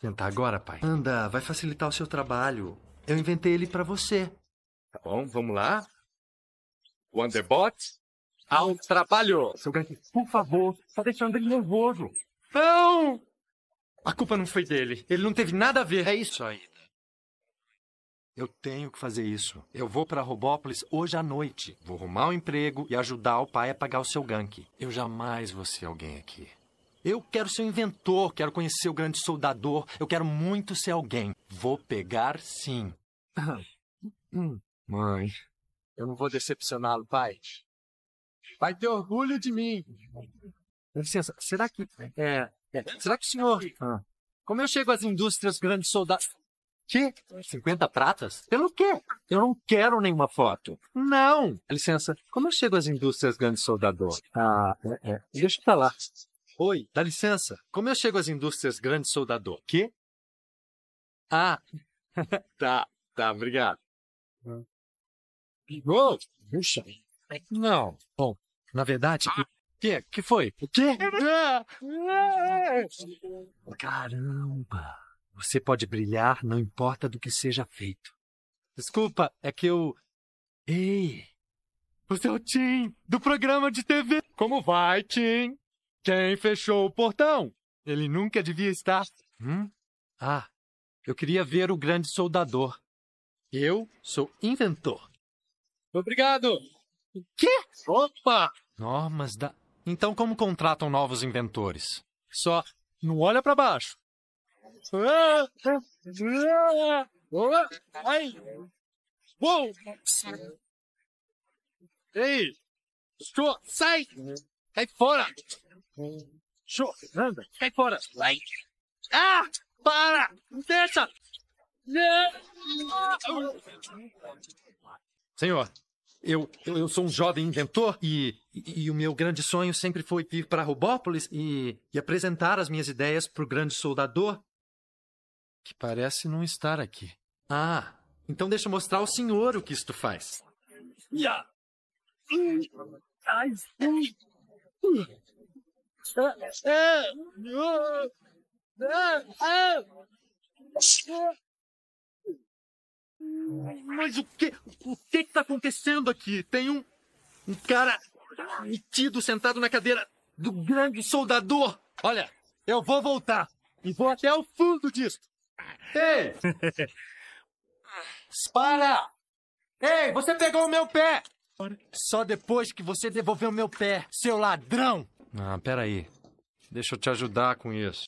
Senta agora, pai. Anda, vai facilitar o seu trabalho. Eu inventei ele para você. Tá bom, vamos lá. Wonderbot, ao trabalho! Seu Gank, por favor, tá deixando ele nervoso. Não! A culpa não foi dele. Ele não teve nada a ver. É isso, aí. Eu tenho que fazer isso. Eu vou para Robópolis hoje à noite. Vou arrumar um emprego e ajudar o pai a pagar o seu gank. Eu jamais vou ser alguém aqui. Eu quero ser um inventor, quero conhecer o grande soldador, eu quero muito ser alguém. Vou pegar sim. Mãe, eu não vou decepcioná-lo, pai. Vai ter orgulho de mim. Dá licença, será que. É, é, será que o senhor. Ah, como eu chego às indústrias grandes soldados. Que? 50 pratas? Pelo quê? Eu não quero nenhuma foto. Não! Licença, como eu chego às indústrias grandes soldador? Ah, é, é. Deixa eu falar. Oi, dá licença. Como eu chego às indústrias grande soldador? Quê? Ah, tá, tá, obrigado. Pegou? Ah. Puxa. Não. Bom, na verdade. Ah. Que, que foi? O quê? Ah. Caramba! Você pode brilhar, não importa do que seja feito. Desculpa, é que eu. Ei! Você é o Tim, do programa de TV! Como vai, Tim? Quem fechou o portão? Ele nunca devia estar. Hum? Ah, eu queria ver o grande soldador. Eu sou inventor. Obrigado! O quê? Opa! Normas da. Então, como contratam novos inventores? Só não olha para baixo. Ai! Uou! Ei! Sai! Sai fora! Show, anda, cai fora. Vai. Ah, para, deixa. Senhor, eu, eu, eu, sou um jovem inventor e, e, e, o meu grande sonho sempre foi vir para Robópolis e, e apresentar as minhas ideias para o grande soldador. Que parece não estar aqui. Ah, então deixa eu mostrar ao senhor o que isto faz. Yeah. Mas o que o que está acontecendo aqui? Tem um, um cara metido sentado na cadeira do grande soldador. Olha, eu vou voltar e vou até o fundo disso. Ei! Para! Ei, você pegou o meu pé! Só depois que você devolveu meu pé, seu ladrão! Ah, peraí. Deixa eu te ajudar com isso.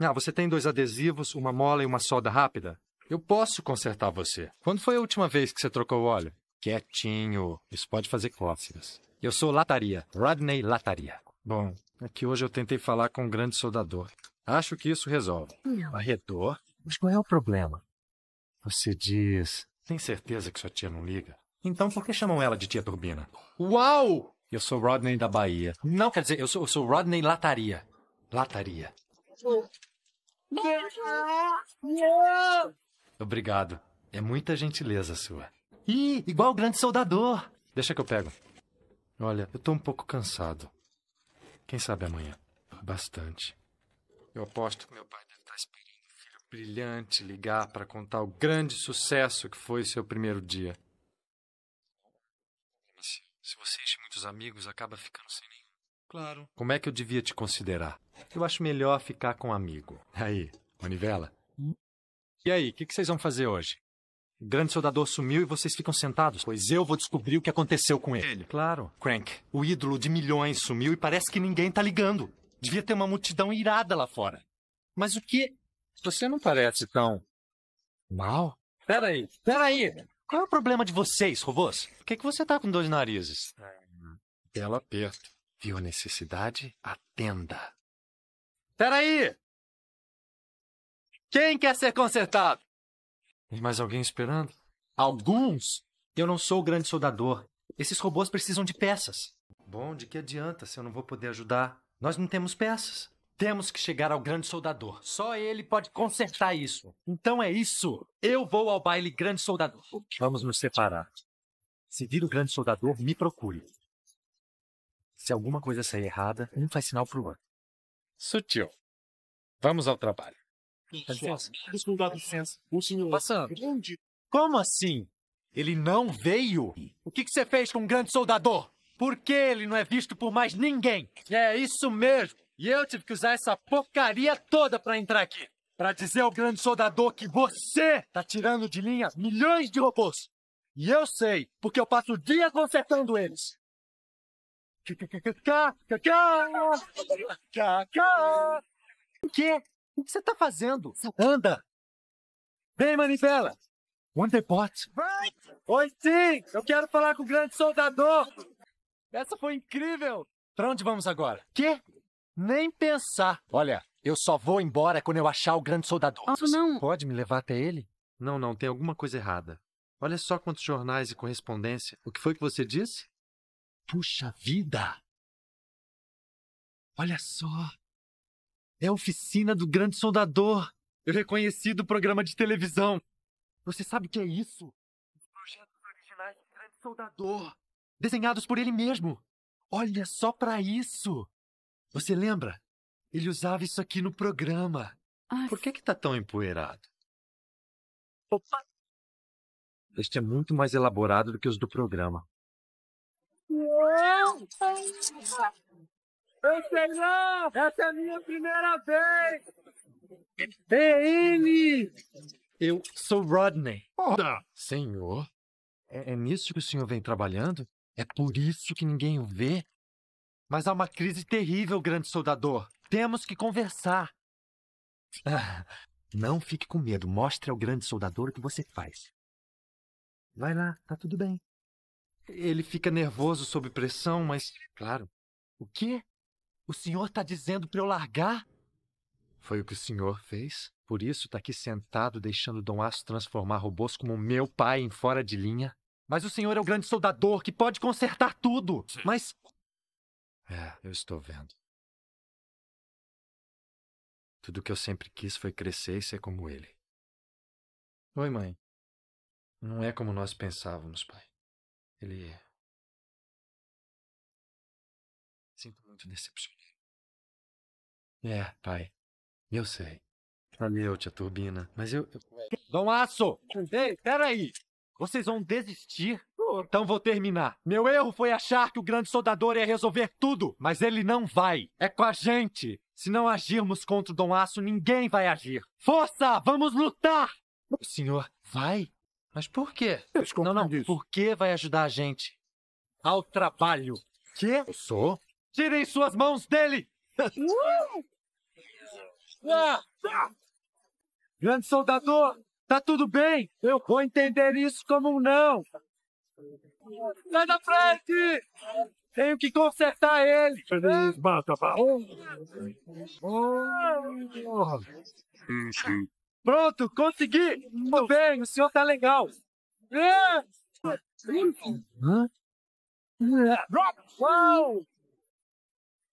Ah, você tem dois adesivos, uma mola e uma solda rápida? Eu posso consertar você. Quando foi a última vez que você trocou o óleo? Quietinho. Isso pode fazer cócegas. Eu sou Lataria. Rodney Lataria. Bom, é que hoje eu tentei falar com um grande soldador. Acho que isso resolve. Arredor? Mas qual é o problema? Você diz. Tem certeza que sua tia não liga? Então por que chamam ela de tia Turbina? Uau! Eu sou Rodney da Bahia. Não, quer dizer, eu sou, eu sou Rodney Lataria. Lataria. Obrigado. É muita gentileza sua. Ih, igual o grande soldador. Deixa que eu pego. Olha, eu tô um pouco cansado. Quem sabe amanhã? Bastante. Eu aposto que meu pai deve estar esperando o filho brilhante ligar para contar o grande sucesso que foi seu primeiro dia. Se você enche muitos amigos, acaba ficando sem nenhum. Claro. Como é que eu devia te considerar? Eu acho melhor ficar com um amigo. Aí, manivela. Hum? E aí, o que, que vocês vão fazer hoje? O grande soldador sumiu e vocês ficam sentados, pois eu vou descobrir o que aconteceu com ele. ele. Claro. Crank, o ídolo de milhões sumiu e parece que ninguém tá ligando. Devia ter uma multidão irada lá fora. Mas o que? Você não parece tão. mal? Peraí, peraí! Qual é o problema de vocês, robôs? Por que, que você tá com dois narizes? É, Ela aperta. Viu a necessidade? Atenda. Peraí! Quem quer ser consertado? Tem mais alguém esperando? Alguns? Eu não sou o grande soldador. Esses robôs precisam de peças. Bom, de que adianta se eu não vou poder ajudar? Nós não temos peças. Temos que chegar ao grande soldador. Só ele pode consertar isso. Então é isso. Eu vou ao baile grande soldador. Vamos nos separar. Se vir o grande soldador, me procure. Se alguma coisa sair errada, um faz sinal pro outro. Sutil. Vamos ao trabalho. Dá licença. Desculpa, licença. O senhor... Passando. Como assim? Ele não veio? O que, que você fez com o grande soldador? Por que ele não é visto por mais ninguém? É isso mesmo. E eu tive que usar essa porcaria toda para entrar aqui. para dizer ao grande soldador que você tá tirando de linha milhões de robôs. E eu sei, porque eu passo o dia consertando eles. O que? O que você tá fazendo? Anda! Vem, Manivela! Wonderbot! Oi, sim! Eu quero falar com o grande soldador! Essa foi incrível! Pra onde vamos agora? Quê? Nem pensar. Olha, eu só vou embora quando eu achar o grande soldador. Ah, não. Pode me levar até ele? Não, não, tem alguma coisa errada. Olha só quantos jornais e correspondência. O que foi que você disse? Puxa vida! Olha só! É a oficina do grande soldador! Eu reconheci do programa de televisão! Você sabe o que é isso? Os projetos originais do grande soldador! Desenhados por ele mesmo! Olha só para isso! Você lembra? Ele usava isso aqui no programa. Ai. Por que que tá tão empoeirado? Opa! Este é muito mais elaborado do que os do programa. Uau! Eu sei lá! Essa é a minha primeira vez! É ele! Eu sou Rodney. senhor, é, é nisso que o senhor vem trabalhando? É por isso que ninguém o vê? Mas há uma crise terrível, grande soldador. Temos que conversar. Ah, não fique com medo. Mostre ao grande soldador o que você faz. Vai lá, tá tudo bem. Ele fica nervoso sob pressão, mas, claro. O quê? O senhor está dizendo para eu largar? Foi o que o senhor fez. Por isso está aqui sentado, deixando Dom Aço transformar robôs como meu pai em fora de linha. Mas o senhor é o grande soldador que pode consertar tudo. Mas é, eu estou vendo. Tudo que eu sempre quis foi crescer e ser como ele. Oi, mãe. Não é como nós pensávamos, pai. Ele. Sinto muito decepcionado. É, pai. Eu sei. Valeu, tia Turbina. Mas eu. eu... Dom Aço! Ei, peraí! Vocês vão desistir então vou terminar. Meu erro foi achar que o grande soldador ia resolver tudo, mas ele não vai. É com a gente. Se não agirmos contra o Dom Aço, ninguém vai agir. Força! Vamos lutar! O senhor vai? Mas por quê? não, não. Isso. Por que vai ajudar a gente? Ao trabalho. Quê? Eu sou? Tirem suas mãos dele! ah! Ah! Grande soldador, tá tudo bem? Eu vou entender isso como um não. Sai da frente! Tenho que consertar ele! Feliz mata Pronto, consegui! Tudo bem, o senhor tá legal! Uau!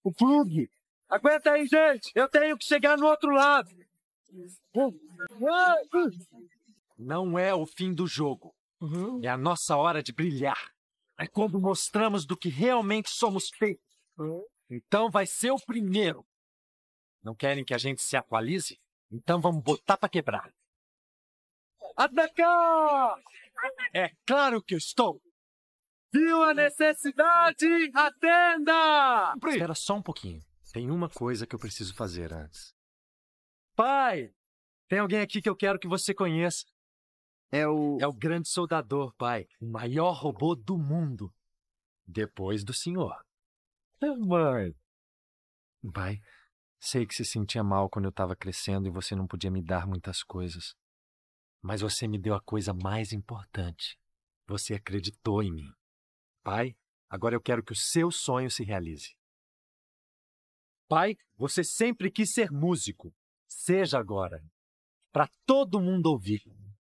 O plug! Aguenta aí, gente! Eu tenho que chegar no outro lado! Não é o fim do jogo. Uhum. É a nossa hora de brilhar. É quando mostramos do que realmente somos feitos. Uhum. Então vai ser o primeiro. Não querem que a gente se atualize? Então vamos botar para quebrar. Atacar! É claro que eu estou. Viu a necessidade? Atenda! Espera só um pouquinho. Tem uma coisa que eu preciso fazer antes. Pai, tem alguém aqui que eu quero que você conheça. É o. É o grande soldador, pai. O maior robô do mundo. Depois do senhor. Ah, mãe. Pai, sei que se sentia mal quando eu estava crescendo e você não podia me dar muitas coisas. Mas você me deu a coisa mais importante. Você acreditou em mim. Pai, agora eu quero que o seu sonho se realize. Pai, você sempre quis ser músico. Seja agora. Para todo mundo ouvir.